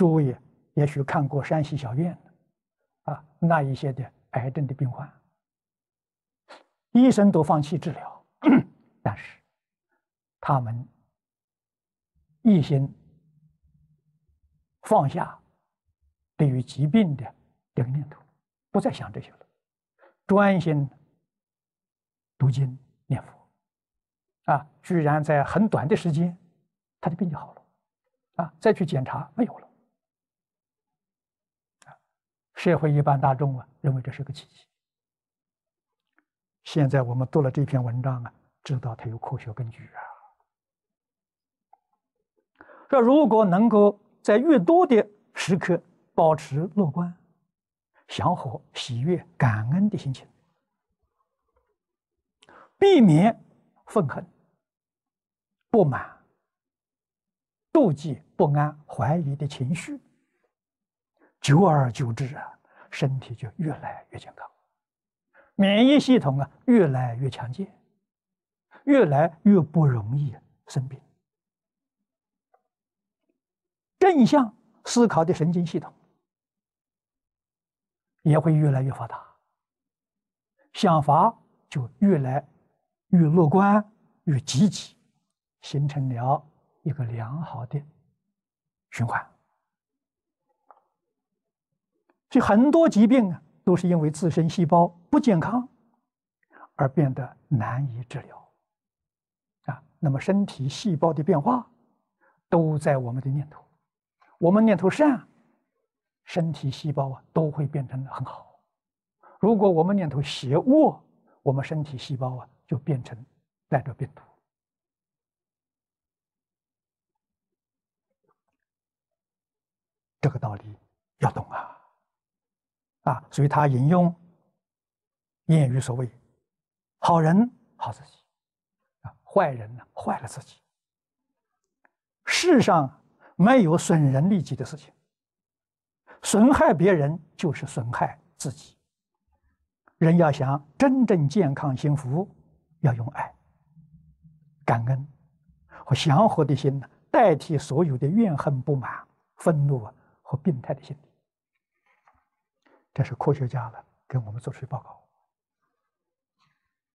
诸位，也许看过《山西小院》的，啊，那一些的癌症的病患，医生都放弃治疗，但是，他们一心放下对于疾病的这个念头，不再想这些了，专心读经念佛，啊，居然在很短的时间，他的病就好了，啊，再去检查没有了。社会一般大众啊，认为这是个奇迹。现在我们读了这篇文章啊，知道它有科学根据啊。说如果能够在越多的时刻保持乐观、祥和、喜悦、感恩的心情，避免愤恨、不满、妒忌、不安、怀疑的情绪。久而久之啊，身体就越来越健康，免疫系统啊越来越强健，越来越不容易生病。正向思考的神经系统也会越来越发达，想法就越来越乐观、越积极，形成了一个良好的循环。所以很多疾病啊，都是因为自身细胞不健康而变得难以治疗，啊，那么身体细胞的变化都在我们的念头。我们念头善，身体细胞啊都会变成很好；如果我们念头邪恶，我们身体细胞啊就变成带着病毒。这个道理。所以他引用谚语所谓：“好人好自己，啊，坏人呢坏了自己。世上没有损人利己的事情，损害别人就是损害自己。人要想真正健康幸福，要用爱、感恩和祥和的心呢，代替所有的怨恨、不满、愤怒啊和病态的心。”这是科学家了，给我们做出报告。